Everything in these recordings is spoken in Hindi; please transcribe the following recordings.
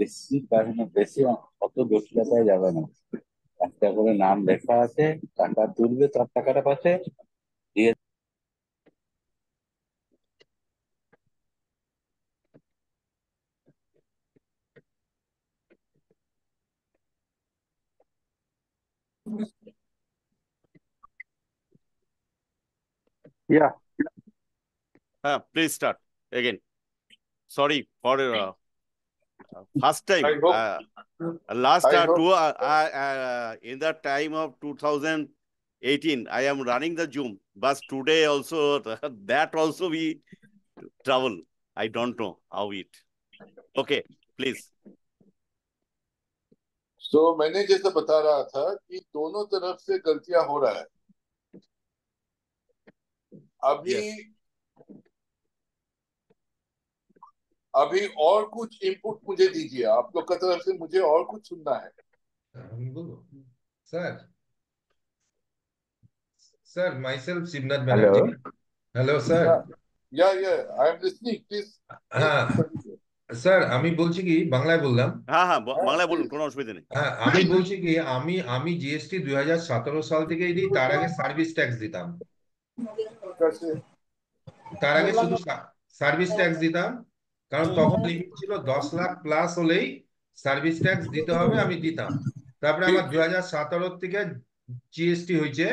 বেশি কারণে বেশি অত জটিলতায় যাবে না একটা করে নাম লেখা আছে টাকা তুলবে তার টাকাটা পাশে দিয়ে Yeah. Uh, please start again. Sorry for uh, first time. Uh, last uh, two, uh, uh, in the time of 2018, I am running the Zoom. But today also, that also we travel. I don't know how it. Okay, please. तो मैंने जैसा बता रहा था कि दोनों तरफ से गलतियां हो रहा है अभी yes. अभी और कुछ इनपुट मुझे दीजिए आप लोग का तरफ से मुझे और कुछ सुनना है sir sir myself Shivnath Banerjee hello sir yeah yeah I am listening please হ্যাঁ স্যার আমি বলছি কি বাংলায় বললাম হ্যাঁ হ্যাঁ বাংলায় বলুন কোনো অসুবিধা নেই হ্যাঁ আমি বলছি কি আমি আমি জিএসটি দুই সাল থেকেই দিই তার আগে সার্ভিস ট্যাক্স দিতাম তার আগে শুধু সার্ভিস ট্যাক্স দিতাম কারণ তখন লিমিট ছিল দশ লাখ প্লাস হলেই সার্ভিস ট্যাক্স দিতে হবে আমি দিতাম তারপরে আমার দু হাজার সতেরোর থেকে জিএসটি হয়েছে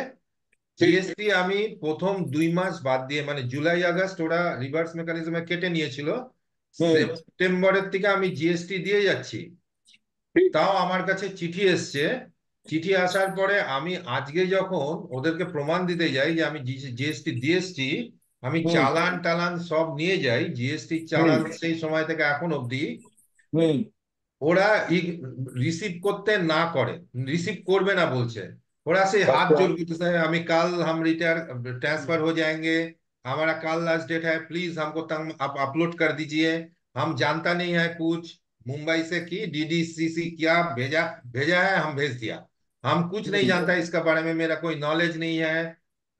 জিএসটি আমি প্রথম দুই মাস বাদ দিয়ে মানে জুলাই আগস্ট ওরা রিভার্স মেকানিজমে কেটে নিয়েছিল সেপ্টেম্বরের থেকে আমি জিএসটি দিয়ে যাচ্ছি তাও আমার কাছে চিঠি এসছে চিঠি আসার পরে আমি আজকে যখন ওদেরকে প্রমাণ দিতে যাই যে আমি জিএসটি দিয়েছি আমি চালান টালান সব নিয়ে যাই জিএসটি চালান সেই সময় থেকে এখন অবধি ওরা রিসিভ করতে না করে রিসিভ করবে না বলছে ওরা সেই হাত আচ্ছা। জোর করতেছে আমি কাল হাম রিটার ট্রান্সফার হয়ে যায়গে हमारा কাল লাস্ট ডেট হ্যাঁ প্লিজ हमको আপলোড आप দিজিয়ে कर दीजिए हम जानता नहीं मुंबई से की डीडीसीसी क्या भेजा भेजा है हम भेज दिया हम कुछ नहीं जानता इसका बारे में मेरा कोई नॉलेज नहीं है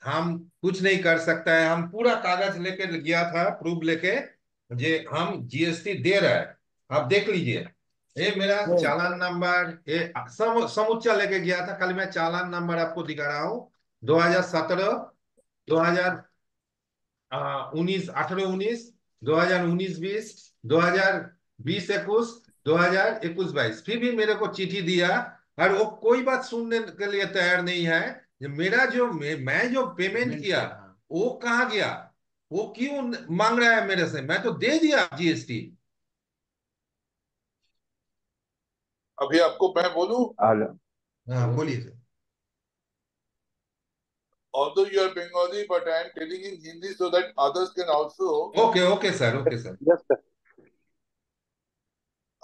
हम कुछ नहीं कर सकता है हम पूरा कागज लेके गया था प्रूफ लेके जे हम जीएसटी दे रहे हैं आप देख लीजिए ये मेरा चालान नंबर ये सम समुच्चा लेके गया था कल मैं चालान नंबर आपको दिखा रहा हूँ दो दो हजार हजार सत्रह उन्नीस उन्नीस अठारह दो हजार उन्नीस बीस दो हजार बीस इक्कीस दो हजार इक्कीस बाईस फिर भी मेरे को चिट्ठी दिया और वो कोई बात सुनने के लिए तैयार नहीं है मेरा जो मैं जो पेमेंट किया हाँ। वो कहा गया वो क्यों मांग रहा है मेरे से मैं तो दे दिया जीएसटी अभी आपको मैं बोलू हाँ बोलिए sir although you are Bengali, but I am telling in Hindi so that others can also. Okay, okay, sir. Okay, sir. Yes, sir.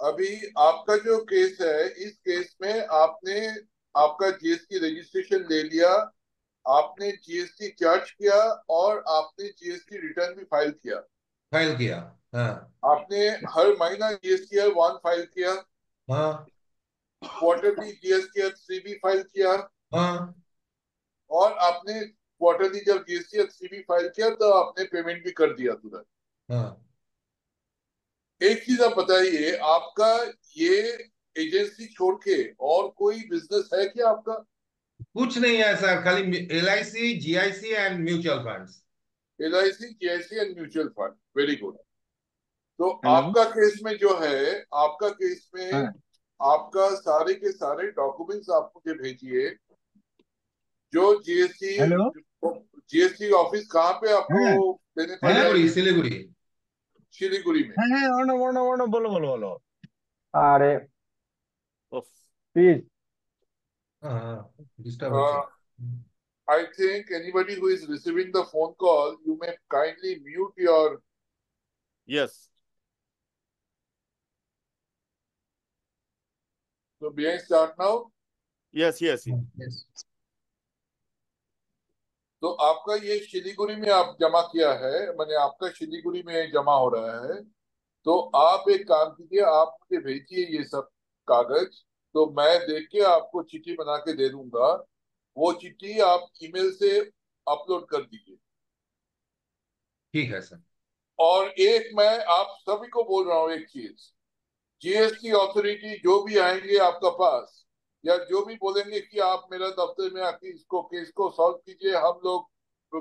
अभी आपका जो केस है इस केस में आपने आपका जीएसटी रजिस्ट्रेशन ले लिया आपने जीएसटी चार्ज किया और आपने जीएसटी रिटर्न भी फाइल किया फाइल किया हाँ. आपने हर महीना जीएसटी वन फाइल किया क्वार्टरली जीएसटी थ्री भी फाइल किया हाँ. और आपने क्वार्टरली जब जीएसटी थ्री भी फाइल किया तो आपने पेमेंट भी कर दिया तुरंत हाँ. एक चीज आप बताइए आपका ये एजेंसी छोड़ के और कोई बिजनेस है क्या आपका कुछ नहीं है सर खाली L I C G I C and mutual fund L I C G I C and mutual fund very good तो mm-hmm. आपका केस में जो है आपका केस में हाँ। आपका सारे के सारे डॉक्यूमेंट्स आप मुझे भेजिए जो जीएसटी जीएसटी ऑफिस कहाँ पे आपको देने हाँ। पड़ेगा सिलीगुड़ी শিলিগুড়ি में হ্যাঁ হ্যাঁ অর্ণব অর্ণব অর্ণব বলো বলো বলো আরে please I think anybody who is receiving the phone call, you may kindly mute your. Yes. So, may I start now? Yes, yes, yes. yes. तो आपका ये शिलीगुड़ी में आप जमा किया है मैंने आपका शिलीगुड़ी में जमा हो रहा है तो आप एक काम कीजिए आप मुझे भेजिए ये सब कागज तो मैं देख के आपको चिट्ठी बना के दे दूंगा वो चिट्ठी आप ईमेल से अपलोड कर दीजिए ठीक है सर और एक मैं आप सभी को बोल रहा हूँ एक चीज जीएसटी ऑथोरिटी जो भी आएंगे आपका पास या जो भी बोलेंगे कि आप मेरा दफ्तर में आके इसको केस को सॉल्व कीजिए हम लोग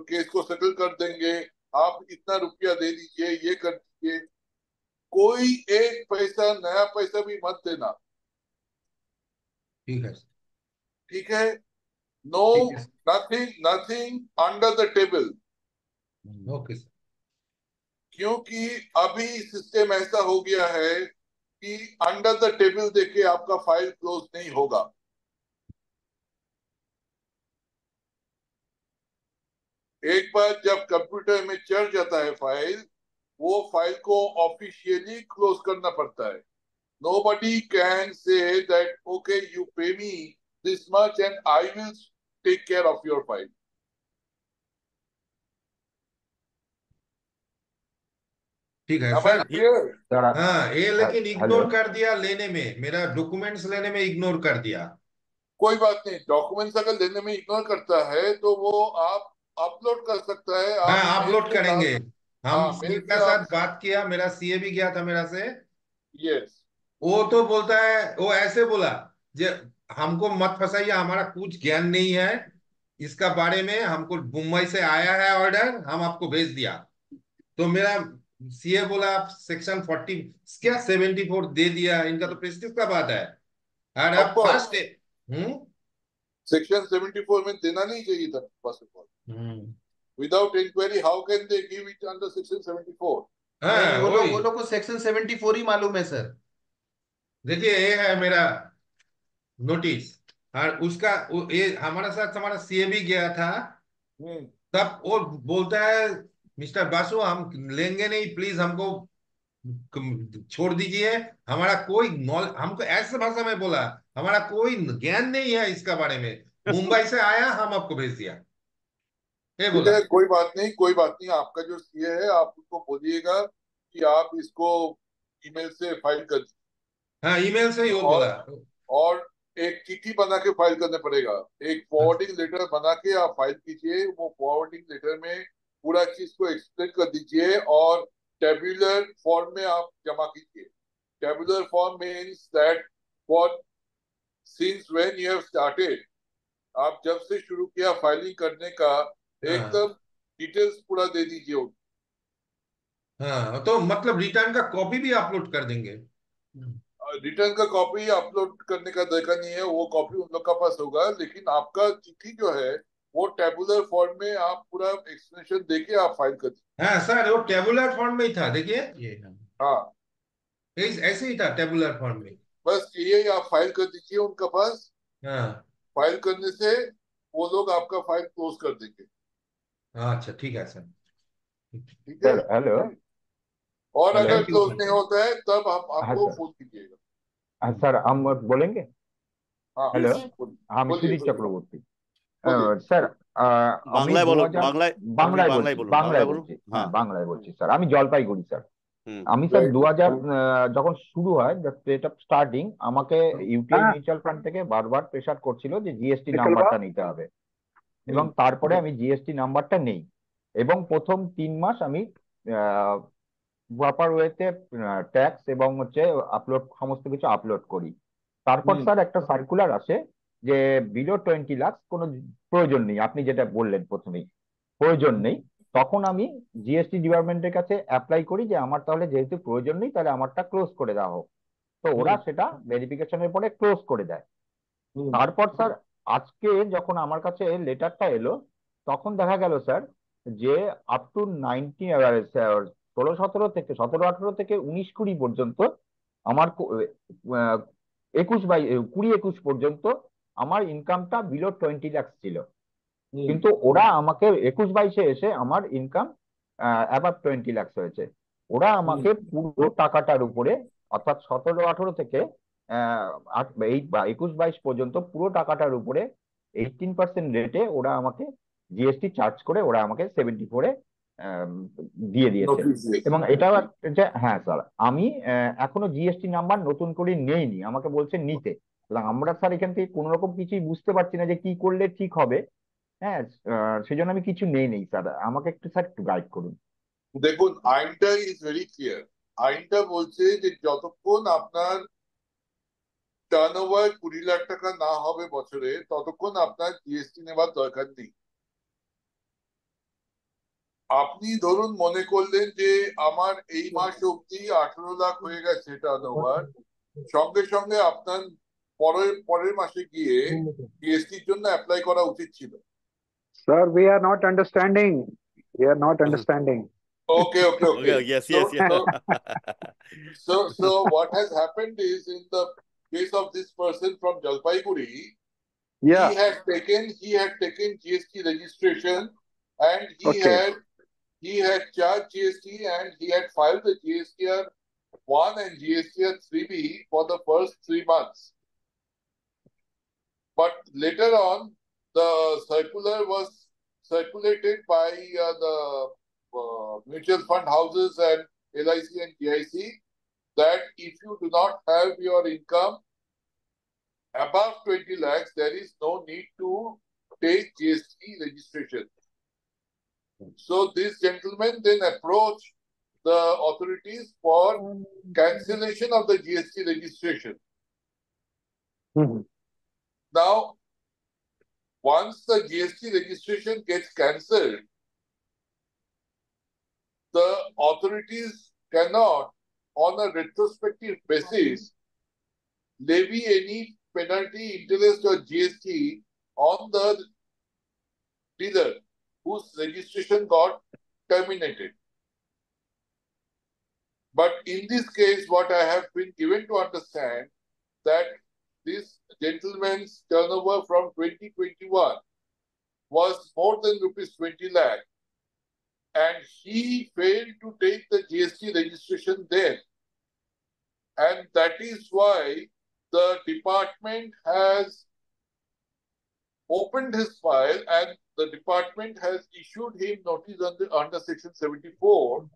केस को सेटल कर देंगे आप इतना रुपया दे दीजिए ये कर दीजिए कोई एक पैसा नया पैसा भी मत देना ठीक है ठीक है no nothing nothing under the table okay क्योंकि अभी सिस्टम ऐसा हो गया है कि अंडर द टेबल देखे आपका फाइल क्लोज नहीं होगा एक बार जब कंप्यूटर में चढ़ जाता है फाइल वो फाइल को ऑफिशियली क्लोज करना पड़ता है nobody can say that okay you pay me this much and I will take care of your file ठीक है सर हाँ ये लेकिन इग्नोर कर दिया लेने में मेरा डॉक्यूमेंट्स लेने में इग्नोर कर दिया कोई बात नहीं डॉक्यूमेंट्स अगर लेने में इग्नोर करता है तो वो आप अपलोड कर सकता है आप हाँ अपलोड करेंगे हम हाँ, के साथ बात किया मेरा सीए भी गया था मेरा से यस वो तो बोलता है वो ऐसे बोला जे हमको मत फंसाइए हमारा कुछ ज्ञान नहीं है इसका बारे में हमको मुंबई से आया है ऑर्डर हम आपको भेज दिया तो मेरा सीए बोला आप सेक्शन फोर्टी क्या सेवेंटी फोर दे दिया इनका तो प्रेस्टिज का बात है और आप फर्स्ट सेक्शन सेवेंटी फोर में देना नहीं चाहिए था first of all without inquiry how can they give it under section seventy four हाँ वो लोग वो लोग को सेक्शन सेवेंटी फोर ही मालूम है सर देखिए ये है मेरा नोटिस और उसका ये हमारे साथ हमारा सीए भी गया था हम्म। तब वो बोलता है मिस्टर बासु हम लेंगे नहीं प्लीज हमको छोड़ दीजिए हमारा कोई नॉलेज हमको ऐसे भाषा में बोला हमारा कोई ज्ञान नहीं है इसका बारे में मुंबई से आया हम आपको भेज दिया बोला कोई बात नहीं कोई बात नहीं आपका जो सीए है आप उसको बोलिएगा कि आप इसको ईमेल से फाइल कर हाँ ईमेल से ही हो बोला और एक चिट्ठी बना के फाइल करने पड़ेगा एक फॉरवर्डिंग लेटर बना के आप फाइल कीजिए वो फॉरवर्डिंग लेटर में पूरा चीज को एक्सप्लेन कर दीजिए और टेबुलर फॉर्म में आप जमा कीजिए tabular form means that for since when you have started आप जब से शुरू किया फाइलिंग करने का हाँ। एकदम डिटेल्स पूरा दे दीजिए उनको हाँ तो मतलब रिटर्न का कॉपी भी अपलोड कर देंगे रिटर्न हाँ, का कॉपी अपलोड करने का तरीका नहीं है वो कॉपी उन लोग का पास होगा लेकिन आपका चिट्ठी जो है वो टेबुलर फॉर्म में आप पूरा एक्सप्लेनेशन देके आप फाइल कर हाँ सर वो टेबुलर फॉर्म में ही था देखिए ये हाँ ऐसे ही था टेबुलर फॉर्म में बस ये आप फाइल कर दीजिए उनका पास हाँ फाइल करने से वो लोग आपका फाइल क्लोज कर देंगे हाँ, अच्छा ठीक है सर ठीक है हेलो और अगर क्लोज नहीं होता है तब आप हाँ, आपको फोन कीजिएगा सर हाँ, हम बोलेंगे हेलो हाँ मिश्री चक्रवर्ती বাংলায় বলছি স্যার আমি জলপাইগুড়ি স্যার আমি স্যার দু হাজার যখন শুরু হয় এটা স্টার্টিং আমাকে ইউটিআই মিউচুয়াল ফান্ড থেকে বারবার প্রেশার করছিল যে জিএসটি নাম্বারটা নিতে হবে এবং তারপরে আমি জিএসটি নাম্বারটা নেই এবং প্রথম তিন মাস আমি প্রপার ওয়েতে ট্যাক্স এবং হচ্ছে আপলোড সমস্ত কিছু আপলোড করি তারপর স্যার একটা সার্কুলার আসে যে বিলো টোয়েন্টি লাক্স কোনো প্রয়োজন নেই আপনি যেটা বললেন প্রথমেই প্রয়োজন নেই তখন আমি জিএসটি ডিপার্টমেন্টের কাছে অ্যাপ্লাই করি যে আমার তাহলে যেহেতু প্রয়োজন নেই তাহলে আমারটা ক্লোজ করে দেওয়া হোক তো ওরা সেটা ভেরিফিকেশনের পরে ক্লোজ করে দেয় তারপর স্যার আজকে যখন আমার কাছে লেটারটা এলো তখন দেখা গেল স্যার যে আপ টু নাইনটি ষোলো সতেরো থেকে সতেরো আঠেরো থেকে উনিশ কুড়ি পর্যন্ত আমার একুশ বাই কুড়ি একুশ পর্যন্ত আমার ইনকামটা বিলো টোয়েন্টি ল্যাক্স ছিল কিন্তু ওরা আমাকে একুশ বাইশে এসে আমার ইনকাম অ্যাবাভ টোয়েন্টি ল্যাক্স হয়েছে ওরা আমাকে পুরো টাকাটার উপরে অর্থাৎ সতেরো আঠেরো থেকে এই একুশ বাইশ পর্যন্ত পুরো টাকাটার উপরে এইটিন পার্সেন্ট রেটে ওরা আমাকে জিএসটি চার্জ করে ওরা আমাকে সেভেন্টি ফোরে দিয়ে দিয়েছে এবং এটা হ্যাঁ স্যার আমি এখনো জিএসটি নাম্বার নতুন করে নেইনি আমাকে বলছে নিতে সুতরাং আমরা স্যার এখান থেকে কোনো রকম কিছুই বুঝতে পারছি না যে কি করলে ঠিক হবে হ্যাঁ সেই জন্য আমি কিছু নেই নেই স্যার আমাকে একটু স্যার একটু গাইড করুন দেখুন আইনটা ইজ ভেরি ক্লিয়ার আইনটা বলছে যে যতক্ষণ আপনার টার্ন ওভার কুড়ি লাখ টাকা না হবে বছরে ততক্ষণ আপনার জিএসটি নেবার দরকার নেই আপনি ধরুন মনে করলেন যে আমার এই মাস অব্দি আঠারো লাখ হয়ে গেছে টার্ন ওভার সঙ্গে সঙ্গে আপনার Sir, we are not understanding. We are not understanding. Okay, okay, okay. yes, yes, yes. So, so, so what has happened is in the case of this person from Jalpaiguri, yeah. he had taken he had taken GST registration and he okay. had he had charged GST and he had filed the GSTR one and GSTR three B for the first three months. But later on, the circular was circulated by uh, the uh, mutual fund houses and LIC and GIC that if you do not have your income above 20 lakhs, there is no need to take GST registration. So this gentleman then approached the authorities for cancellation of the GST registration. Mm -hmm. Now, once the GST registration gets cancelled, the authorities cannot, on a retrospective basis, levy any penalty, interest or GST on the dealer whose registration got terminated. But in this case, what I have been given to understand that this gentleman's turnover from 2021 was more than rupees 20 lakh and he failed to take the GST registration then. And that is why the department has opened his file and the department has issued him notice under, under section 74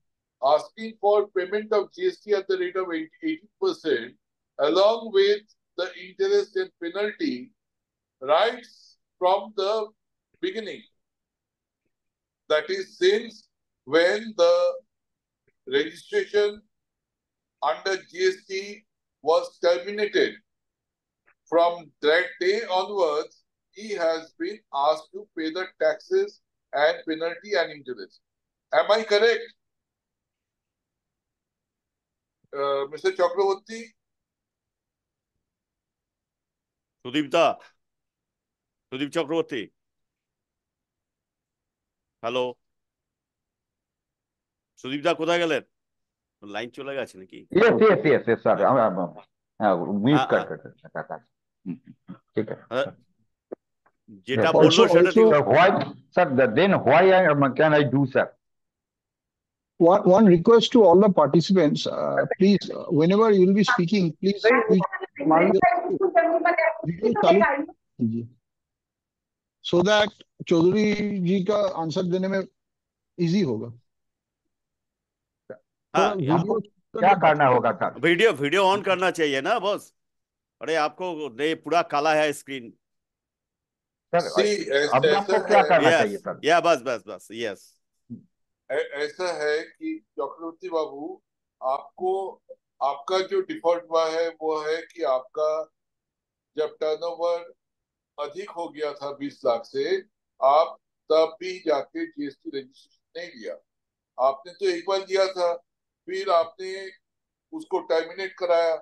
asking for payment of GST at the rate of 80%, along with the interest and penalty right from the beginning. That is, since when the registration under GST was terminated, from that day onwards, he has been asked to pay the taxes and penalty and interest. Am I correct? Uh, Mr. Chakravorty, Sudip da Sudip Chakraborty hello Sudip da কোথায় গেলেন লাইন চলে গেছে নাকি যেটা বললো সেটা One, request to all the participants, uh, please, whenever you will be speaking, please सो तो दैट चौधरी जी का आंसर देने में इजी होगा हाँ, तो तो- क्या करना होगा था वीडियो वीडियो ऑन करना चाहिए ना बॉस अरे आपको नहीं पूरा काला है स्क्रीन सर अभी आपको क्या करना चाहिए सर या बस बस बस यस ऐसा है कि चक्रवर्ती बाबू आपको आपका जो डिफॉल्ट हुआ है वो है कि आपका जब टर्नओवर अधिक हो गया था 20 लाख से आप तब भी जाके जीएसटी रजिस्ट्रेशन नहीं लिया आपने तो एक बार लिया था फिर आपने उसको टर्मिनेट कराया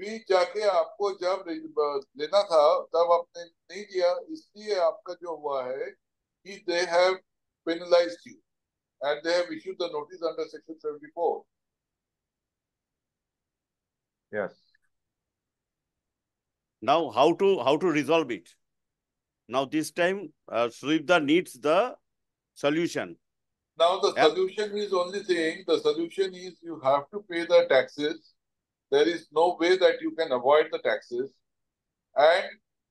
फिर जाके आपको जब लेना था तब आपने नहीं लिया इसलिए आपका जो हुआ है कि they have penalised you and they have issued the notice under section 74 Yes. Now, how to how to resolve it? Now, this time, uh, Shrivda needs the solution. Now, the solution is only saying the solution is you have to pay the taxes. There is no way that you can avoid the taxes. And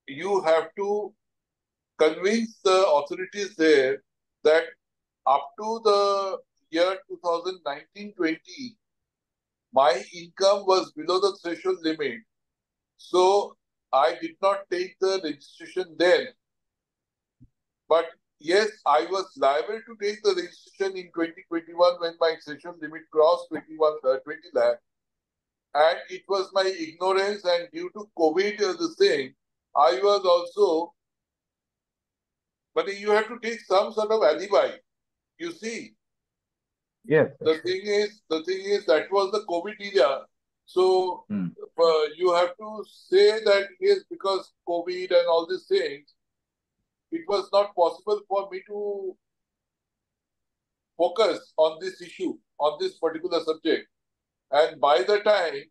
you have to convince the authorities there that up to the year 2019-20, my income was below the threshold limit. So I did not take the registration then. But yes, I was liable to take the registration in 2021 when my threshold limit crossed 21, uh, 20 lakh. And it was my ignorance and due to COVID uh, the thing, I was also, but you have to take some sort of alibi. You see, Yes. The thing is, the thing is that was the COVID era. So mm. uh, you have to say that yes, because COVID and all these things, it was not possible for me to focus on this issue, on this particular subject. And by the time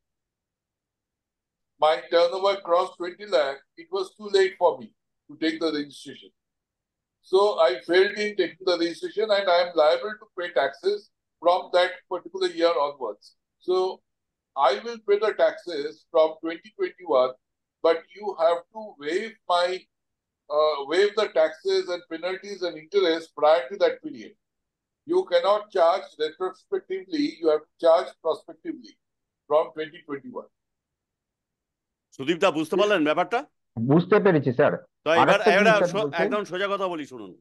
my turnover crossed 20 lakh, it was too late for me to take the registration. So I failed in taking the registration and I am liable to pay taxes from that particular year onwards. So I will pay the taxes from 2021, but you have to waive my uh, waive the taxes and penalties and interest prior to that period. You cannot charge retrospectively. You have to charge prospectively from 2021. Sudip da বুঝতে পারলেন ব্যাপারটা বুঝতে পেরেছি স্যার তো এবার একদম সোজা কথা বলি শুনুন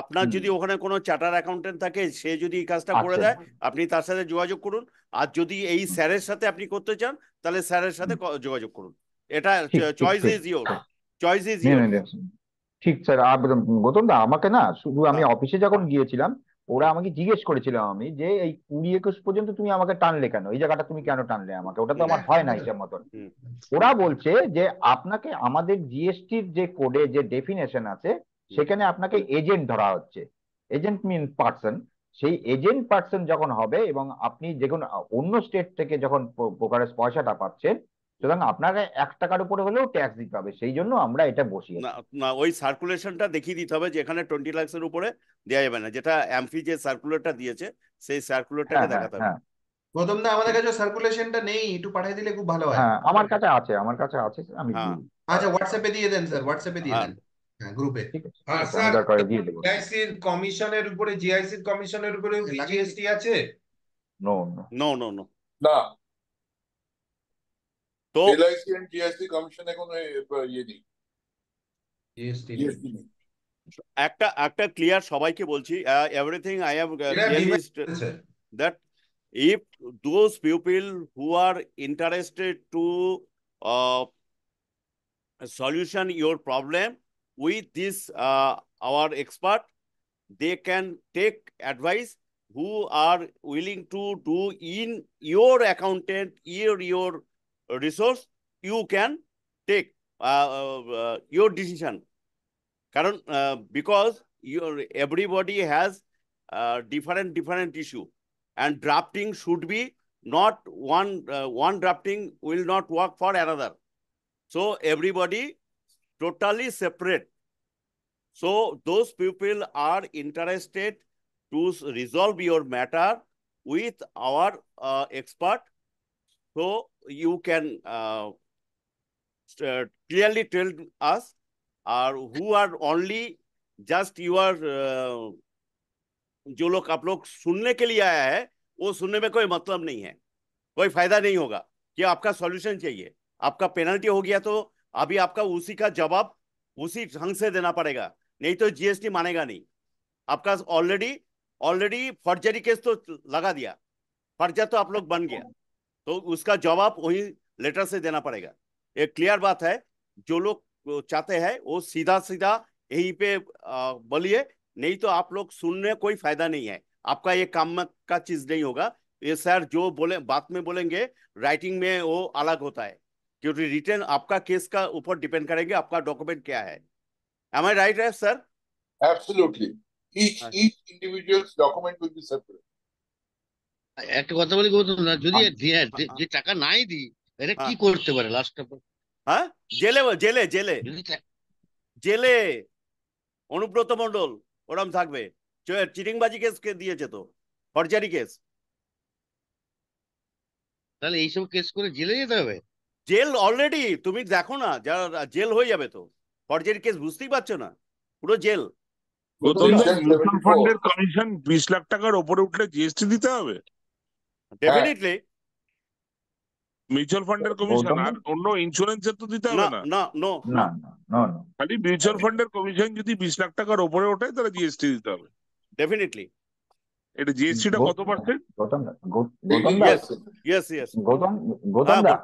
আপনার যদি ওখানে কোনো চার্টার অ্যাকাউন্টেন্ট থাকে সে যদি এই কাজটা করে আচ্ছা। দেয় আপনি তার সাথে যোগাযোগ করুন আর যদি এই স্যারের সাথে আপনি করতে চান তাহলে স্যারের সাথে যোগাযোগ করুন এটা choice is your choice is your ঠিক স্যার গৌতম দা আমাকে না শুধু আমি হ্যাঁ। অফিসে যখন গিয়েছিলাম ওরা আমাকে জিজ্ঞেস করেছিলাম আমি যে এই কুড়ি একুশ পর্যন্ত তুমি আমাকে টানলে কেন এই জায়গাটা তুমি কেন টানলে আমাকে ওটা তো আমার হ্যাঁ, হয় না হ্যাঁ। হিসাব মতন ওরা বলছে যে আপনাকে আমাদের জিএসটির যে কোডে যে ডেফিনেশন আছে সেখানে আপনাকে এজেন্ট ধরা হচ্ছে এজেন্ট মিন পার্সন সেই এজেন্ট পার্সন যখন হবে এবং আপনি কোনো অন্য স্টেট থেকে যখন ব্রোকারেজ পয়সাটা পাচ্ছেন সুতরাং আপনাকে এক টাকার উপরে হলেও ট্যাক্স দিতে হবে সেই জন্য আমরা এটা বসি না ওই সার্কুলেশনটা দেখিয়ে দিতে হবে যে এখানে টোয়েন্টি লাখের উপরে দেওয়া যাবে না যেটা এমপি যে সার্কুলেটটা দিয়েছে সেই সার্কুলেটটাকে হ্যাঁ, হ্যাঁ, দেখাতে হবে গৌতম হ্যাঁ। আমাদের কাছে সার্কুলেশনটা নেই একটু পাঠিয়ে দিলে খুব ভালো হয় হ্যাঁ আমার কাছে আছে আমার কাছে আছে আমি আচ্ছা হোয়াটসঅ্যাপে দিয়ে দেন স্যার হোয়াটসঅ্যাপে দিয়ে দেন গ্রুপে স্যার কমিশনের উপরে জিআইসির কমিশনের উপরে জিএসটি আছে নো নো নো নো না তো এন্ড জিএসটি কমিশনে কোনো ইয়ে নেই জিএসটি নেই একটা একটা ক্লিয়ার সবাইকে বলছি everything I have realised that if those people who are interested to solution your problem with this uh, our expert they can take advice who are willing to do in your accountant your your resource you can take uh, uh, your decision current uh, because your everybody has uh, different different issue and drafting should be not one uh, one drafting will not work for another so everybody totally separate. So those people are interested to resolve your matter with our uh, expert. So you can uh, clearly tell us or who are only just you are जो लोग आप लोग सुनने के लिए आया है वो सुनने में कोई मतलब नहीं है कोई फायदा नहीं होगा कि आपका सॉल्यूशन चाहिए आपका पेनल्टी हो गया तो अभी आपका उसी का जवाब उसी ढंग से देना पड़ेगा नहीं तो जीएसटी मानेगा नहीं आपका ऑलरेडी ऑलरेडी फर्जरी केस तो लगा दिया फर्जा तो आप लोग बन गया तो उसका जवाब वही लेटर से देना पड़ेगा एक क्लियर बात है जो लोग चाहते हैं वो सीधा सीधा यही पे बोलिए नहीं तो आप लोग सुनने कोई फायदा नहीं है आपका ये काम का चीज नहीं होगा ये सर जो बोले बात में बोलेंगे राइटिंग में वो अलग होता है क्योंकि रिटर्न आपका केस का ऊपर डिपेंड करेंगे आपका डॉक्यूमेंट क्या है am right right sir absolutely each each individuals document will be separate একটা কথা বলি গৌতম না যদি যে টাকা নাই দি এর কি করতে পারে লাস্ট অফ হ্যাঁ জেলে জেলে জেলে জেলে অনুব্রত মণ্ডল ওরম থাকবে চিটিংবাজি কেস কে দিয়েছে তো ফরজারি কেস তাহলে এইসব কেস করে জেলে যেতে হবে জেল অলরেডি তুমি দেখো না যারা জেল হয়ে যাবে তো ফর্জের কেস বুঝতেই পারছো না পুরো জেল গৌতম ফান্ডের কমিশন বিশ লাখ টাকার ওপরে উঠলে জিএসটি দিতে হবে ডেফিনেটলি মিউচুয়াল ফান্ডের কমিশন আর অন্য ইন্স্যুরেন্সের তো দিতে হবে না না নো খালি মিউচুয়াল ফান্ডের কমিশন যদি বিশ লাখ টাকার ওপরে ওঠে তাহলে জিএসটি দিতে হবে ডেফিনেটলি এটা জিএসটিটা কত পার্সেন্ট গৌতম গৌতম গৌতম হ্যাঁ, দা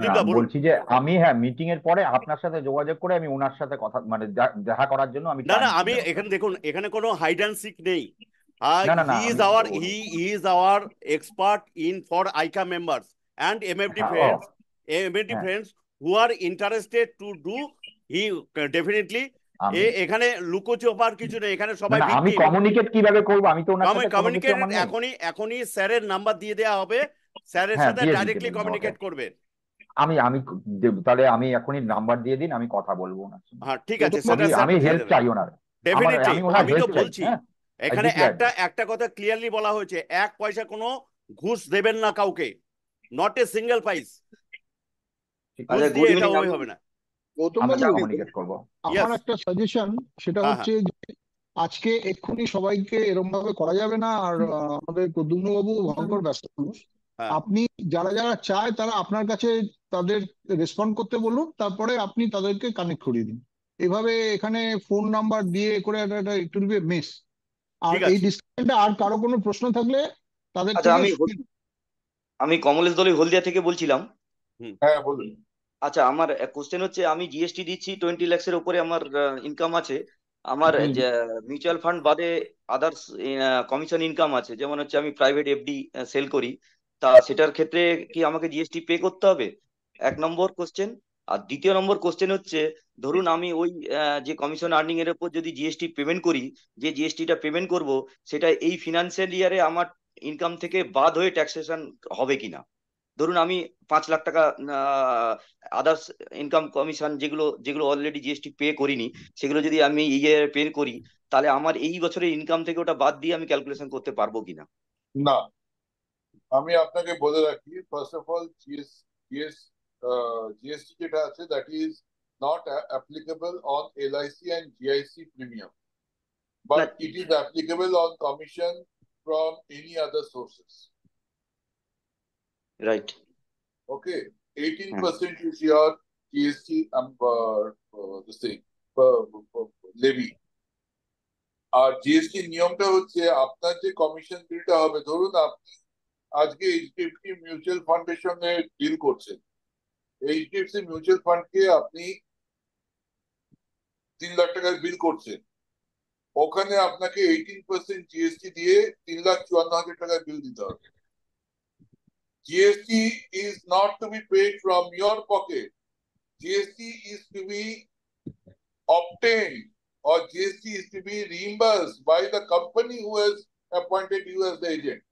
হ্যাঁ, বলছি যে আমি হ্যাঁ মিটিং এর পরে আপনার সাথে যোগাযোগ করে আমি ওনার সাথে কথা মানে দেখা করার জন্য আমি না না আমি এখানে দেখুন এখানে কোনো হাইড অ্যান্ড সিক নেই he is our he is our expert in for আইকা members and MFD friends MFD friends who are interested to do he definitely এখানে লুকোচোপার কিছু নেই এখানে সবাই আমি কমিউনিকেট কিভাবে করব আমি তো ওনার সাথে কমিউনিকেট এখনই এখনই স্যারের নাম্বার দিয়ে দেয়া হবে স্যারের সাথে ডাইরেক্টলি কমিউনিকেট করবেন আমি আমি তাহলে আমি এখনই নাম্বার দিয়ে দিন আমি কথা বলবো না হ্যাঁ ঠিক আছে আমি হেল্প চাই ওনার আমি তো বলছি হ্যাঁ, এখানে একটা একটা কথা ক্লিয়ারলি বলা হয়েছে এক পয়সা কোনো ঘুষ দেবেন না কাউকে নট এ সিঙ্গেল প্রাইস হবে না একটা সাজেশন সেটা হ্যাঁ, হচ্ছে হ্যাঁ। আজকে এক্ষুনি সবাইকে এরকম ভাবে করা যাবে না আর আমাদের আপনি যারা যারা চায় তারা আপনার কাছে তাদের রেসপন্ড করতে বলুন তারপরে আপনি তাদেরকে কানেক্ট করিয়ে দিন এভাবে এখানে ফোন নাম্বার দিয়ে করে একটা ইট উইল বি মেস আর এই ডিসকাশনটা আর কারো কোনো প্রশ্ন থাকলে তাদের আচ্ছা, আমি আমি কমলেশ দলি হলদিয়া থেকে বলছিলাম হ্যাঁ বলুন আচ্ছা আমার কোশ্চেন হচ্ছে আমি জিএসটি দিচ্ছি টোয়েন্টি ল্যাক্স এর উপরে আমার ইনকাম আছে আমার মিউচুয়াল ফান্ড বাদে আদার্স কমিশন ইনকাম আছে যেমন হচ্ছে আমি প্রাইভেট এফডি সেল করি তা সেটার ক্ষেত্রে কি আমাকে জিএসটি পে করতে হবে এক নম্বর কোশ্চেন আর দ্বিতীয় নম্বর কোশ্চেন হচ্ছে ধরুন আমি ওই যে কমিশন আর্নিং এর উপর যদি জিএসটি পেমেন্ট করি যে জিএসটিটা পেমেন্ট করব সেটা এই ফিনান্সিয়াল ইয়ারে আমার ইনকাম থেকে বাদ হয়ে ট্যাক্সেশন হবে কিনা ধরুন আমি পাঁচ লাখ টাকা আদার্স ইনকাম কমিশন যেগুলো যেগুলো অলরেডি জিএসটি পে করিনি সেগুলো যদি আমি ইয়ারে পে করি তাহলে আমার এই বছরের ইনকাম থেকে ওটা বাদ দিয়ে আমি ক্যালকুলেশন করতে পারবো কিনা না আমি আপনাকে বলে রাখি first of all GS GS Uh, GST যেটা that is not applicable on LIC and GIC premium, but it is applicable on commission from any other sources. Right. Okay. 18% hmm. is your GST, um, uh, uh, the same, uh, uh, levy. আর জিএসটি নিয়মটা হচ্ছে আপনার যে কমিশন বিলটা হবে ধরুন আপনি আজকে এইচডিএফসি মিউচুয়াল ফান্ডের সঙ্গে ডিল করছেন H D F C mutual fund के আপনি তিন লাখ টাকার বিল করছেন ওখানে আপনাকে এইটিন পার্সেন্ট জিএসটি দিয়ে তিন লাখ চুয়ান্ন হাজার টাকার বিল দিতে হবে GST is not to be paid from your pocket GST is to be obtained or GST is to be reimbursed by the company who has appointed you as the agent.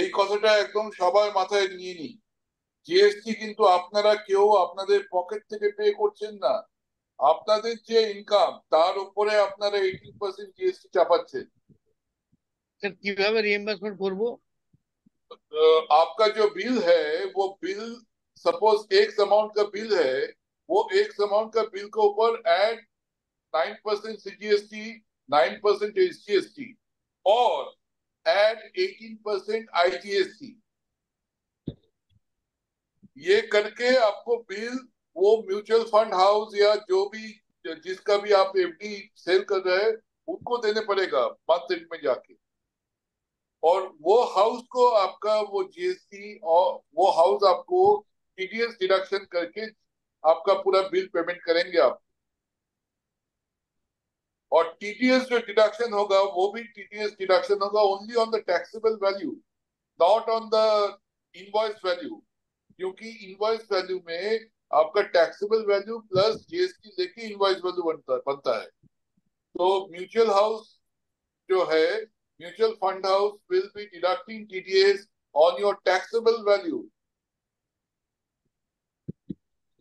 এই কথাটা একদম সবার মাথায় নিয়ে নিই जीएसटी किंतु আপনারা কিউ আপনাদের পকেট থেকে পে করছেন না আপনাদের যে ইনকাম তার উপরে আপনারা 18% जीएसटी চাপাচ্ছে স্যার কিভাবে রিএমবোর্সমেন্ট করব आपका जो বিল है वो बिल सपोज 100 अमाउंट का बिल है वो 100 अमाउंट का बिल के ऊपर ऐड 9% सीजीएसटी 9% एसजीएसटी और ऐड 18% आईटीएसटी ये करके आपको बिल वो म्यूचुअल फंड हाउस या जो भी जिसका भी आप एफडी सेल कर रहे हैं उनको देने पड़ेगा मंथ एंड में जाके और वो हाउस को आपका वो जीएसटी और वो हाउस आपको टीडीएस डिडक्शन करके आपका पूरा बिल पेमेंट करेंगे आप और टीडीएस जो डिडक्शन होगा वो भी टीडीएस डिडक्शन होगा only on the taxable value not on the invoice value क्योंकि इनवॉइस वैल्यू में आपका टैक्सेबल वैल्यू प्लस जीएसटी लेके इनवॉइस वैल्यू बनता है बनता है तो म्यूचुअल हाउस जो है mutual fund house will be deducting TDS on your taxable value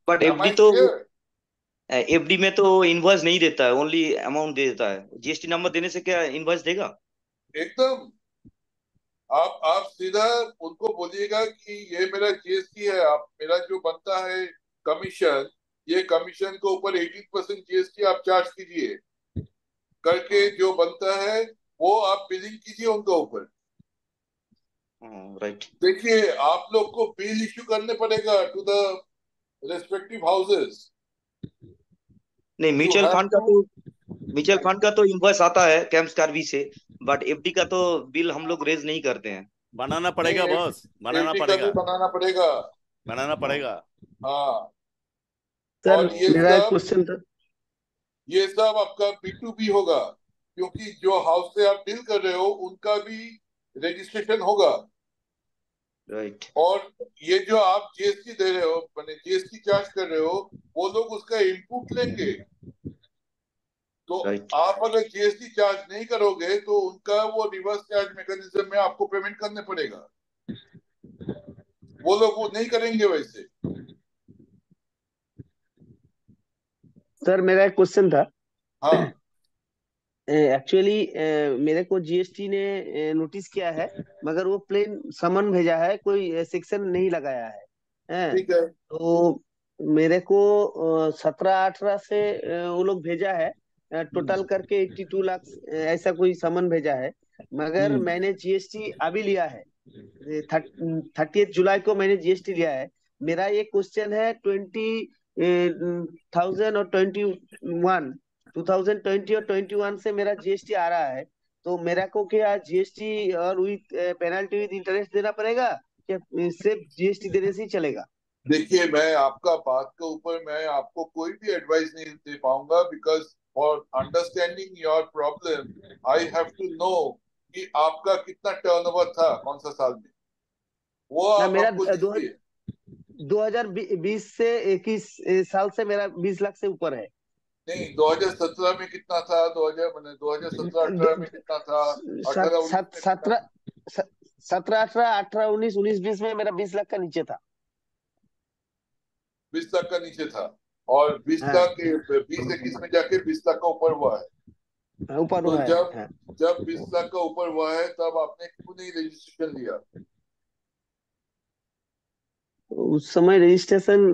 but FD तो एफडी में तो इनवॉइस नहीं देता है ओनली अमाउंट दे देता है जीएसटी नंबर देने से क्या इनवॉइस देगा एकदम आप आप सीधा उनको बोलिएगा कि ये मेरा जीएसटी है आप मेरा जो बनता है कमीशन ये कमीशन के ऊपर एटीन परसेंट जीएसटी आप चार्ज कीजिए करके जो बनता है वो आप बिलिंग कीजिए उनके ऊपर राइट हम्म, देखिए आप लोग को बिल इश्यू करने पड़ेगा टू द रेस्पेक्टिव हाउसेस नहीं म्यूचुअल फंड तो का तो म्यूचुअल फंड का तो इन्वॉइस आता है कैम्स कार्वी से बट एफडी का तो बिल हम लोग रेज नहीं करते हैं बनाना पड़ेगा बॉस बनाना पड़ेगा बनाना पड़ेगा बनाना पड़ेगा हाँ सर क्वेश्चन था ये सब आपका बी टू बी होगा क्योंकि जो हाउस से आप डील कर रहे हो उनका भी रजिस्ट्रेशन होगा राइट और ये जो आप जीएसटी दे रहे हो मैंने जीएसटी चार्ज कर रहे हो वो लोग उसका इनपुट लेंगे तो आप अगर जीएसटी चार्ज नहीं करोगे तो उनका वो रिवर्स चार्ज मैकेनिज्म में आपको पेमेंट करने पड़ेगा वो लोग वो नहीं करेंगे वैसे सर मेरा एक क्वेश्चन था हाँ एक्चुअली मेरे को जीएसटी ने नोटिस किया है मगर वो प्लेन समन भेजा है कोई सेक्शन नहीं लगाया है ठीक है तो मेरे को सत्रह अठारह से वो लोग भेजा है टोटल हम्म। करके 82 लाख ऐसा कोई समन भेजा है मगर हम्म। मैंने जीएसटी अभी लिया है हम्म। थर्टी जुलाई को मैंने जीएसटी लिया है मेरा ये क्वेश्चन है ट्वेंटी थाउजेंड और twenty one two thousand twenty और ट्वेंटी वन से मेरा जीएसटी आ रहा है तो मेरा को क्या जीएसटी और विद पेनल्टी विद इंटरेस्ट देना पड़ेगा क्या सिर्फ जीएसटी देने से ही चलेगा देखिए मैं आपका बात के ऊपर मैं आपको कोई भी एडवाइस नहीं दे पाऊंगा बिकॉज और understanding your problem I have to know कि आपका कितना टर्नओवर था कौन सा साल में वो मेरा दो, दो हजार बीस से इक्कीस साल से मेरा बीस लाख से ऊपर है नहीं 2017 में कितना था 2000 मैंने 2017 18 में कितना था 18 17 सत्रह अठारह अठारह उन्नीस उन्नीस बीस में मेरा बीस लाख का नीचे था बीस लाख का नीचे था और बिस्ता हाँ। के बीस इक्कीस में जाके बीस बिस्ता का ऊपर हुआ है हाँ, ऊपर तो जब है। जब हाँ। बीस लाख का ऊपर हुआ है तब आपने क्यों नहीं रजिस्ट्रेशन लिया उस समय रजिस्ट्रेशन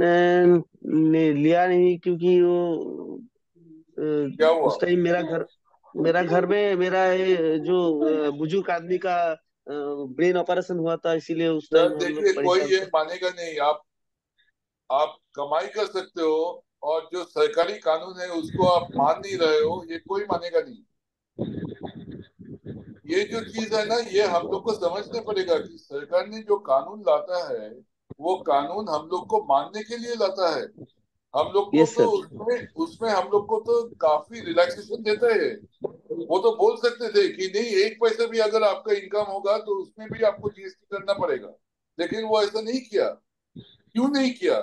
ने लिया नहीं क्योंकि वो क्या हुआ उस टाइम मेरा घर मेरा घर में मेरा जो बुजुर्ग आदमी का ब्रेन ऑपरेशन हुआ था इसीलिए उस टाइम कोई ये मानेगा नहीं आप आप कमाई कर सकते हो और जो सरकारी कानून है उसको आप मान नहीं रहे हो ये कोई मानेगा नहीं ये जो चीज है ना ये हम लोग को समझना पड़ेगा कि सरकार ने जो कानून लाता है वो कानून हम लोग को मानने के लिए लाता है हम लोग को yes, तो उसमें उसमें हम लोग को तो काफी रिलैक्सेशन देता है वो तो बोल सकते थे कि नहीं एक पैसे भी अगर आपका इनकम होगा तो उसमें भी आपको जीएसटी करना पड़ेगा लेकिन वो ऐसा नहीं किया क्यों नहीं किया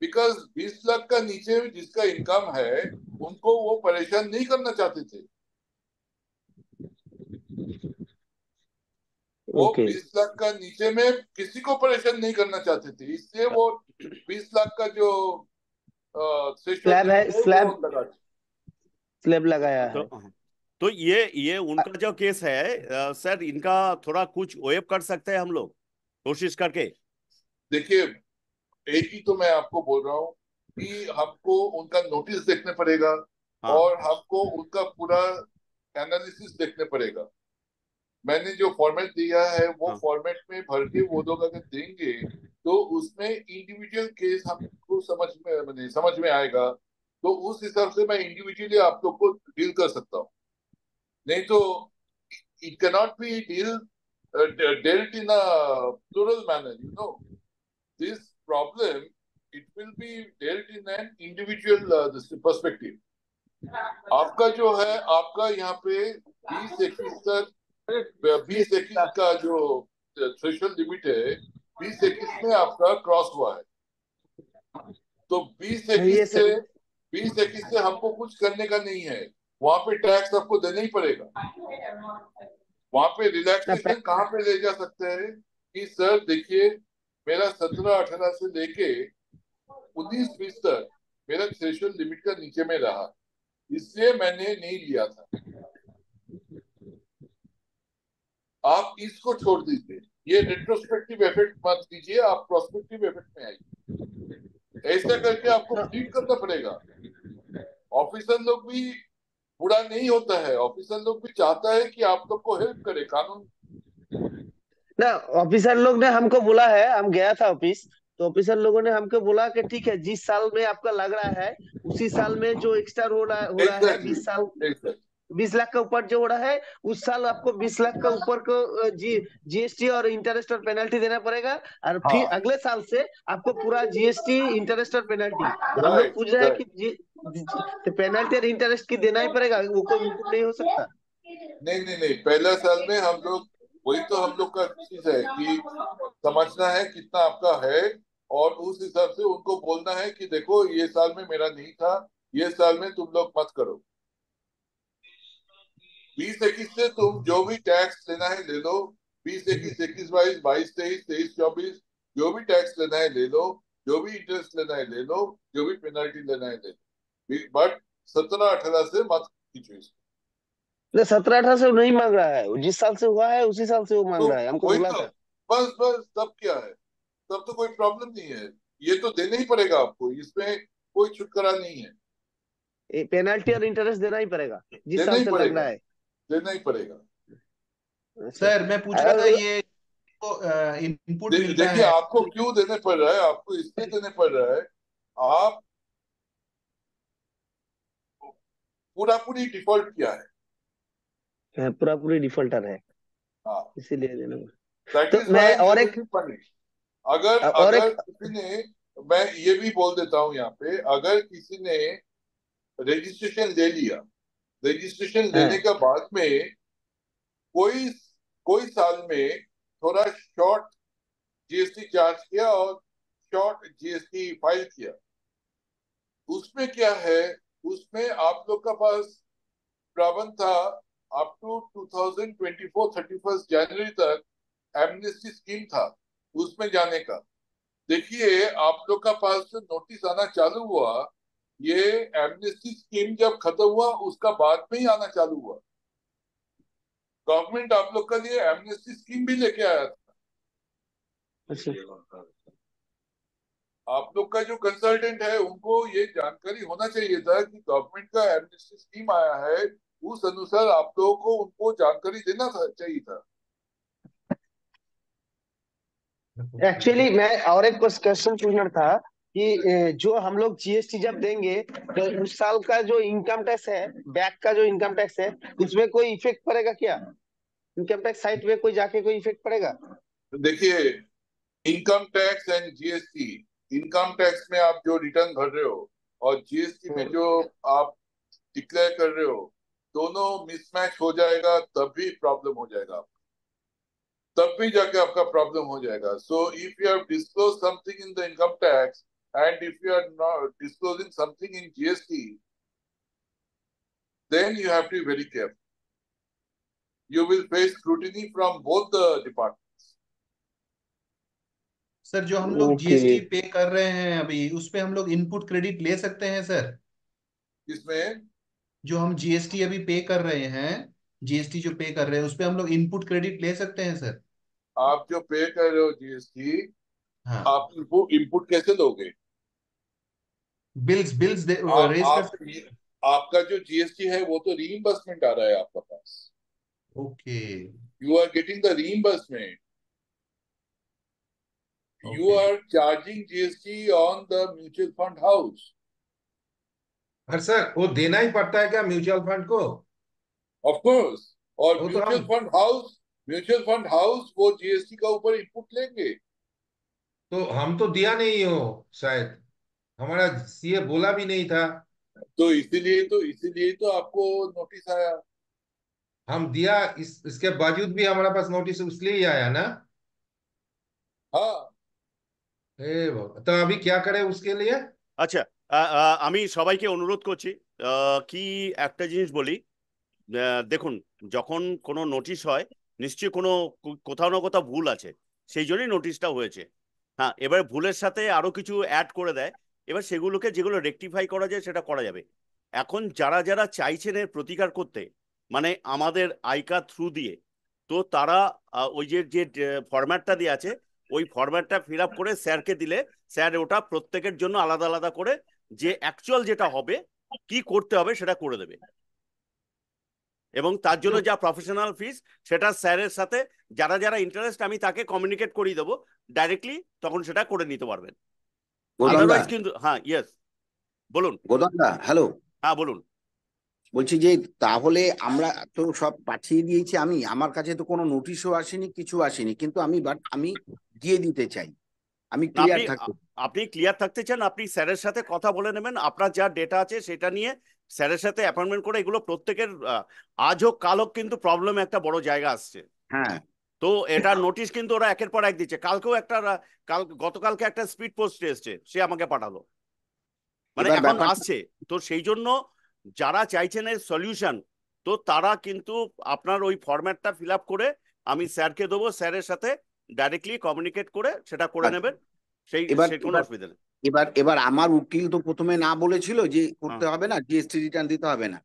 बिकॉज 20 लाख का नीचे जिसका इनकम है उनको वो परेशान नहीं करना चाहते थे वो okay. लाख का नीचे में किसी को परेशान नहीं करना चाहते थे इसलिए वो बीस लाख का जो स्लैब है स्लैब स्लैब लगाया तो, है तो ये ये उनका जो केस है आ, सर इनका थोड़ा कुछ वेब कर सकते हैं हम लोग कोशिश करके देखिए एक ही तो मैं आपको बोल रहा हूँ कि हमको उनका नोटिस देखने पड़ेगा हाँ। और हमको उनका पूरा एनालिसिस देखने पड़ेगा मैंने जो फॉर्मेट दिया है वो हाँ। फॉर्मेट में भर के वो लोग अगर देंगे तो उसमें इंडिविजुअल केस हमको समझ में समझ में आएगा तो उस हिसाब से मैं इंडिविजुअली आप लोग को डील कर सकता हूँ नहीं तो it not be deal dealt in a plural manner you know problem, it will be dealt in an individual uh, perspective. आपका जो है आपका यहाँ पे बीस इक्कीस तक बीस इक्कीस का जो थ्रेशल लिमिट है बीस इक्कीस में आपका क्रॉस हुआ है तो बीस तो इक्कीस से बीस इक्कीस से हमको कुछ करने का नहीं है वहां पे टैक्स आपको देना ही पड़ेगा वहां पे रिलैक्सेशन अच्छा, कहाँ पे ले जा सकते हैं कि सर देखिए मेरा सत्रह अठारह से लेके उन्नीस बीस तक मेरा थ्रेशोल लिमिट का नीचे में रहा इसलिए मैंने नहीं लिया था आप इसको छोड़ दीजिए ये रेट्रोस्पेक्टिव इफेक्ट मत कीजिए आप प्रोस्पेक्टिव इफेक्ट में आइए ऐसा करके आपको ट्रीट हाँ। करना पड़ेगा ऑफिसर लोग भी बुरा नहीं होता है ऑफिसर लोग भी चाहता है कि आप लोग को हेल्प करे कानून ना ऑफिसर लोग ने हमको बोला है हम गया था ऑफिस तो ऑफिसर लोगों ने हमको बोला कि ठीक है जिस साल में आपका लग रहा है उसी साल में जो एक्स्ट्रा हो रहा हो रहा है बीस साल बीस लाख का ऊपर जो हो रहा है उस साल आपको बीस लाख का ऊपर को जी जीएसटी और इंटरेस्ट और पेनल्टी देना पड़ेगा और फिर हाँ। अगले साल से आपको पूरा जीएसटी इंटरेस्ट और पेनल्टी हम लोग पूछ रहे हैं कि पेनल्टी और इंटरेस्ट की देना ही पड़ेगा वो कोई नहीं हो सकता नहीं नहीं नहीं पहला साल में हम लोग वही तो हम लोग का चीज है कि समझना है कितना आपका है और उस हिसाब से उनको बोलना है कि देखो ये साल में मेरा नहीं था ये साल में तुम लोग मत करो बीस इक्कीस से तुम जो भी टैक्स लेना है ले लो बीस इक्कीस इक्कीस बाईस बाईस तेईस तेईस चौबीस जो भी टैक्स लेना है ले लो जो भी इंटरेस्ट लेना है ले लो जो भी पेनल्टी लेना है ले लो बट सत्रह अठारह से मत खींचो इसको सत्रह अठारह से नहीं मांग रहा है जिस साल से हुआ है उसी साल से वो मांग तो, रहा है हमको मिला था तो। बस बस तब क्या है तब तो कोई प्रॉब्लम नहीं है ये तो देना ही पड़ेगा आपको इसमें कोई छुटकारा नहीं है पेनाल्टी और इंटरेस्ट देना ही पड़ेगा जिस साल से लग रहा है देना ही पड़ेगा अच्छा। सर मैं पूछ रहा था ये इनपुट दे, मिलता देखिए आपको क्यों देने पड़ रहा है आपको इसलिए देने पड़ रहा है आप पूरा पूरी डिफॉल्ट किया है पूरा पूरी डिफॉल्टर है हाँ। इसीलिए तो मैं हाँ, और एक अगर और अगर एक... किसी ने मैं ये भी बोल देता हूँ यहाँ पे अगर किसी ने रजिस्ट्रेशन ले लिया रजिस्ट्रेशन हाँ। लेने के बाद में कोई कोई साल में थोड़ा शॉर्ट जीएसटी चार्ज किया और शॉर्ट जीएसटी फाइल किया उसमें क्या है उसमें आप लोग का पास प्रावन था अप टू 2024 31 जनवरी तक एमनेस्टी स्कीम था उसमें जाने का देखिए आप लोग का पास जो नोटिस आना चालू हुआ ये एमनेस्टी स्कीम जब खत्म हुआ उसका बाद में ही आना चालू हुआ गवर्नमेंट आप लोग का लिए एमनेस्टी स्कीम भी लेके आया था अच्छा। आप लोग का जो कंसल्टेंट है उनको ये जानकारी होना चाहिए था कि गवर्नमेंट का एमनेस्टी स्कीम आया है उस अनुसार आप लोगों को उनको जानकारी देना था चाहिए था एक्चुअली मैं और एक क्वेश्चन पूछना था कि जो हम लोग जीएसटी जब देंगे तो उस साल का जो इनकम टैक्स है बैक का जो इनकम टैक्स है उसमें कोई इफेक्ट पड़ेगा क्या इनकम टैक्स साइट में कोई जाके कोई इफेक्ट पड़ेगा देखिए income tax and GST income tax में आप जो रिटर्न भर रहे हो और जीएसटी में हम्म। जो आप डिक्लेयर कर रहे हो दोनों मिसमैच हो जाएगा तब भी प्रॉब्लम हो जाएगा तब भी जाके आपका प्रॉब्लम हो जाएगा so if you have disclose something in the income tax and if you are not disclosing something in GST then you have to be very careful. You will face scrutiny from both the departments. Sir जो हम लोग जीएसटी okay. पे कर रहे हैं अभी उस पे हम लोग इनपुट क्रेडिट ले सकते हैं सर इसमें जो हम जीएसटी अभी पे कर रहे हैं जीएसटी जो पे कर रहे हैं उस पर हम लोग इनपुट क्रेडिट ले सकते हैं सर आप जो पे कर रहे हो जीएसटी हाँ आप इनपुट कैसे दोगे बिल्स बिल्स दे, आ, आप, कर आपका जो जीएसटी है वो तो री आ रहा है आपके पास okay you are getting the reimbursement you are charging GST on the mutual fund house हर सर वो देना ही पड़ता है क्या म्यूचुअल फंड को ऑफ कोर्स और तो mutual fund house mutual fund house वो जीएसटी का ऊपर इनपुट लेंगे तो हम तो दिया नहीं हो शायद हमारा सीए बोला भी नहीं था तो इसीलिए तो इसीलिए तो आपको नोटिस आया हम दिया इस इसके बावजूद भी हमारे पास नोटिस इसलिए आया ना हाँ तो अभी क्या करें उसके लिए अच्छा আমি সবাইকে অনুরোধ করছি কি একটা জিনিস বলি দেখুন যখন কোনো নোটিশ হয় নিশ্চয়ই কোনো কোথাও না কোথাও ভুল আছে সেই জন্যই নোটিশটা হয়েছে হ্যাঁ এবার ভুলের সাথে আরও কিছু অ্যাড করে দেয় এবার সেগুলোকে যেগুলো রেকটিফাই করা যায় সেটা করা যাবে এখন যারা যারা চাইছেন এর প্রতিকার করতে মানে আমাদের আইকা থ্রু দিয়ে তো তারা ওই যে যে ফরম্যাটটা দিয়ে আছে ওই ফরম্যাটটা ফিল আপ করে স্যারকে দিলে স্যার ওটা প্রত্যেকের জন্য আলাদা আলাদা করে যে অ্যাকচুয়াল যেটা হবে কি করতে হবে সেটা করে দেবে এবং তার জন্য যা প্রফেশনাল ফিস সেটা স্যারের সাথে যারা যারা ইন্টারেস্ট আমি তাকে কমিউনিকেট করিয়ে দেবো ডাইরেক্টলি তখন সেটা করে নিতে পারবেন কিন্তু হ্যাঁ ইয়েস বলুন হ্যালো হ্যাঁ বলুন বলছি যে তাহলে আমরা তো সব পাঠিয়ে দিয়েছি আমি আমার কাছে তো কোনো নোটিশও আসেনি কিছু আসেনি কিন্তু আমি বাট আমি দিয়ে দিতে চাই আমি ক্লিয়ার থাকবো আপনি ক্লিয়ার থাকতে চান আপনি স্যারের সাথে কথা বলে নেবেন আপনার যা ডেটা আছে সেটা নিয়ে স্যারের সাথে অ্যাপয়েন্টমেন্ট করে এগুলো প্রত্যেকের আজ হোক কাল হোক কিন্তু প্রবলেম একটা বড় জায়গা আসছে হ্যাঁ তো এটা নোটিশ কিন্তু ওরা একের পর এক দিচ্ছে কালকেও একটা কাল গতকালকে একটা স্পিড পোস্ট এসছে সে আমাকে পাঠালো মানে এখন আসছে তো সেই জন্য যারা চাইছেন এর সলিউশন তো তারা কিন্তু আপনার ওই ফরম্যাটটা ফিল আপ করে আমি স্যারকে দেবো স্যারের সাথে ডাইরেক্টলি কমিউনিকেট করে সেটা করে আচ্ছা, নেবেন সেই কোনো অসুবিধা নেই এবার এবার আমার উকিল তো প্রথমে না বলেছিল যে করতে হ্যাঁ। হবে না জিএসটি রিটার্ন দিতে হবে না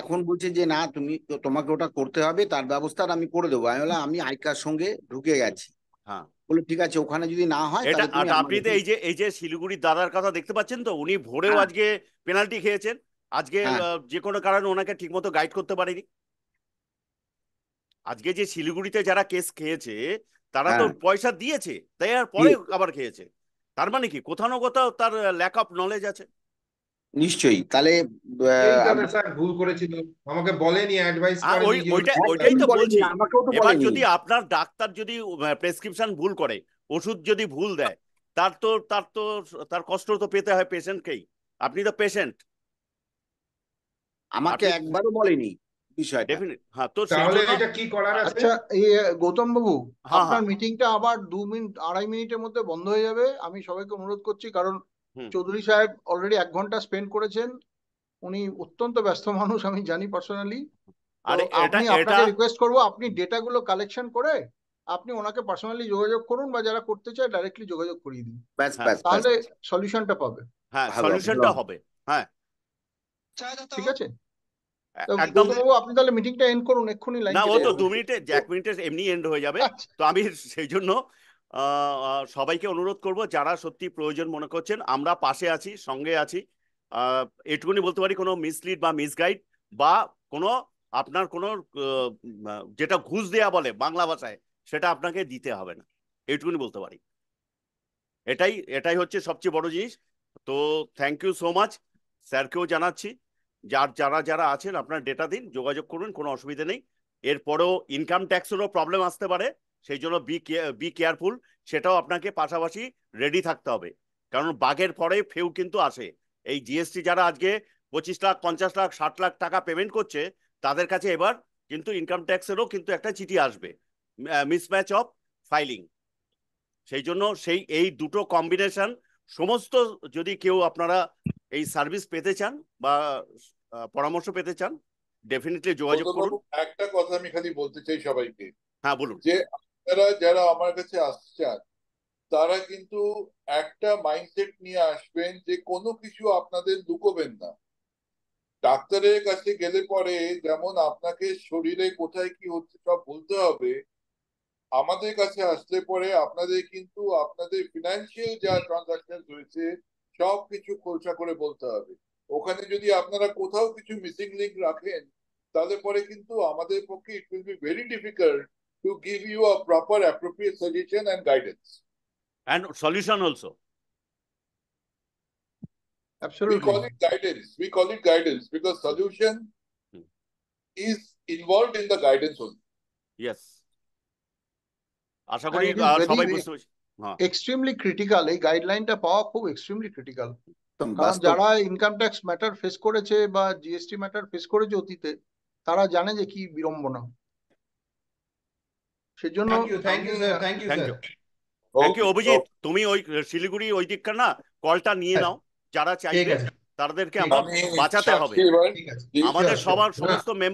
এখন বলছে যে না তুমি তোমাকে ওটা করতে হবে তার ব্যবস্থা আমি করে দেবো আমি বললাম আমি আইকার সঙ্গে ঢুকে গেছি হ্যাঁ। বলে ঠিক আছে ওখানে যদি না হয় তাহলে আচ্ছা, আপনি তো এই যে এই যে শিলিগুড়ির দাদার কথা দেখতে পাচ্ছেন তো উনি ভোরেও হ্যাঁ। আজকে পেনাল্টি খেয়েছেন আজকে যে কোনো কারণে ওনাকে ঠিকমতো গাইড করতে পারেনি আজকে যে শিলিগুড়িতে যারা কেস খেয়েছে তারা তো হ্যাঁ। পয়সা দিয়েছে তাই পরে আবার খেয়েছে তার মানে কি কোথাও না কোথাও তার ল্যাক অফ নলেজ আছে নিশ্চয়ই তাহলে ভুল করেছিল আমাকে বলেনি অ্যাডভাইস ওইটা হ্যাঁ, ওইটাই তো বলছি এবার যদি আপনার ডাক্তার যদি প্রেসক্রিপশন ভুল করে ওষুধ যদি ভুল দেয় তার তো তার তো তার কষ্ট তো পেতে হয় পেশেন্টকেই আপনি তো পেশেন্ট আমাকে একবারও বলেনি হ্যাঁ, আচ্ছা, হ্যাঁ, হ্যাঁ। আড়াই মিনিটের মধ্যে বন্ধ হয়ে যাবে আমি সবাইকে অনুরোধ করছি কারণ চৌধুরী সাহেব অলরেডি এক ঘন্টা স্পেন্ড করেছেন উনি অত্যন্ত ব্যস্ত মানুষ আমি জানি পার্সোনালি আপনাকে রিকোয়েস্ট করবো আপনি ডেটাগুলো কালেকশন করে আপনি ওনাকে পার্সোনালি যোগাযোগ করুন বা যারা করতে চায় ডাইরেক্টলি যোগাযোগ করিয়ে দিন তাহলে সলিউশনটা পাবে হ্যাঁ সলিউশনটা হবে হ্যাঁ ঠিক আছে এক এমনি এন্ড হয়ে যাবে আচ্ছা। তো আমি সেই জন্য সবাইকে অনুরোধ করব যারা সত্যি প্রয়োজন মনে করছেন আমরা পাশে আছি সঙ্গে আছি এটুকুনি বলতে পারি কোনো মিসলিড বা মিসগাইড বা কোনো আপনার কোনো যেটা ঘুষ দেয়া বলে বাংলা ভাষায় সেটা আপনাকে দিতে হবে না এইটুকুনি বলতে পারি এটাই এটাই হচ্ছে সবচেয়ে বড় জিনিস তো থ্যাংক ইউ সো মাচ স্যারকেও জানাচ্ছি যার যারা যারা আছেন আপনার ডেটা দিন যোগাযোগ করুন কোনো অসুবিধা নেই এরপরেও ইনকাম ট্যাক্সেরও প্রবলেম আসতে পারে সেই জন্য বি বি কেয়ারফুল সেটাও আপনাকে পাশাপাশি রেডি থাকতে হবে কারণ বাঘের পরে ফেউ কিন্তু আসে এই জিএসটি যারা আজকে পঁচিশ লাখ পঞ্চাশ লাখ ষাট লাখ টাকা পেমেন্ট করছে তাদের কাছে এবার কিন্তু ইনকাম ট্যাক্সেরও কিন্তু একটা চিঠি আসবে মিসম্যাচ অফ ফাইলিং সেই জন্য সেই এই দুটো কম্বিনেশন সমস্ত যদি কেউ আপনারা এই সার্ভিস পেতে চান বা পরামর্শ পেতে চান ডেফিনেটলি যোগাযোগ করুন একটা কথা আমি খালি বলতে চাই সবাইকে হ্যাঁ বলুন যে আপনারা যারা আমার কাছে আসতে চান তারা কিন্তু একটা মাইন্ডসেট নিয়ে আসবেন যে কোনো কিছু আপনাদের লুকোবেন না ডাক্তারের কাছে গেলে পরে যেমন আপনাকে শরীরে কোথায় কি হচ্ছে সব বলতে হবে আমাদের কাছে আসলে পরে আপনাদের কিন্তু আপনাদের ফিনান্সিয়াল যা ট্রানজাকশন রয়েছে সব কিছু খোলসা করে বলতে হবে ওখানে যদি আপনারা কোথাও কিছু মিসিং লিঙ্ক রাখেন তাহলে পরে কিন্তু আমাদের পক্ষে it will be very difficult to give you a proper appropriate suggestion and guidance and solution also Absolutely. Call it guidance we call it guidance because solution is involved in involved guidance the yes আশা করি সবাই বুঝতে পারছি এক্সট্রিমলি ক্রিটিক্যাল এই গাইডলাইনটা পাওয়া খুব এক্সট্রিমলি ক্রিটিক্যাল যারা ইনকাম ট্যাক্স ম্যাটার ফেস করেছে বা জিএসটি ম্যাটার ফেস করেছে অতীতে তারা জানে যে কি বিড়ম্বনা সেজন্য thank you sir thank you sir okay Abhijit তুমি ওই শিলিগুড়ি ওই দিককার না কলটা নিয়ে হ্যাঁ। নাও যারা চাইবে তাদেরকে আমরা বাঁচাতে হবে আমাদের সবার হ্যাঁ। সমস্ত মেম্বার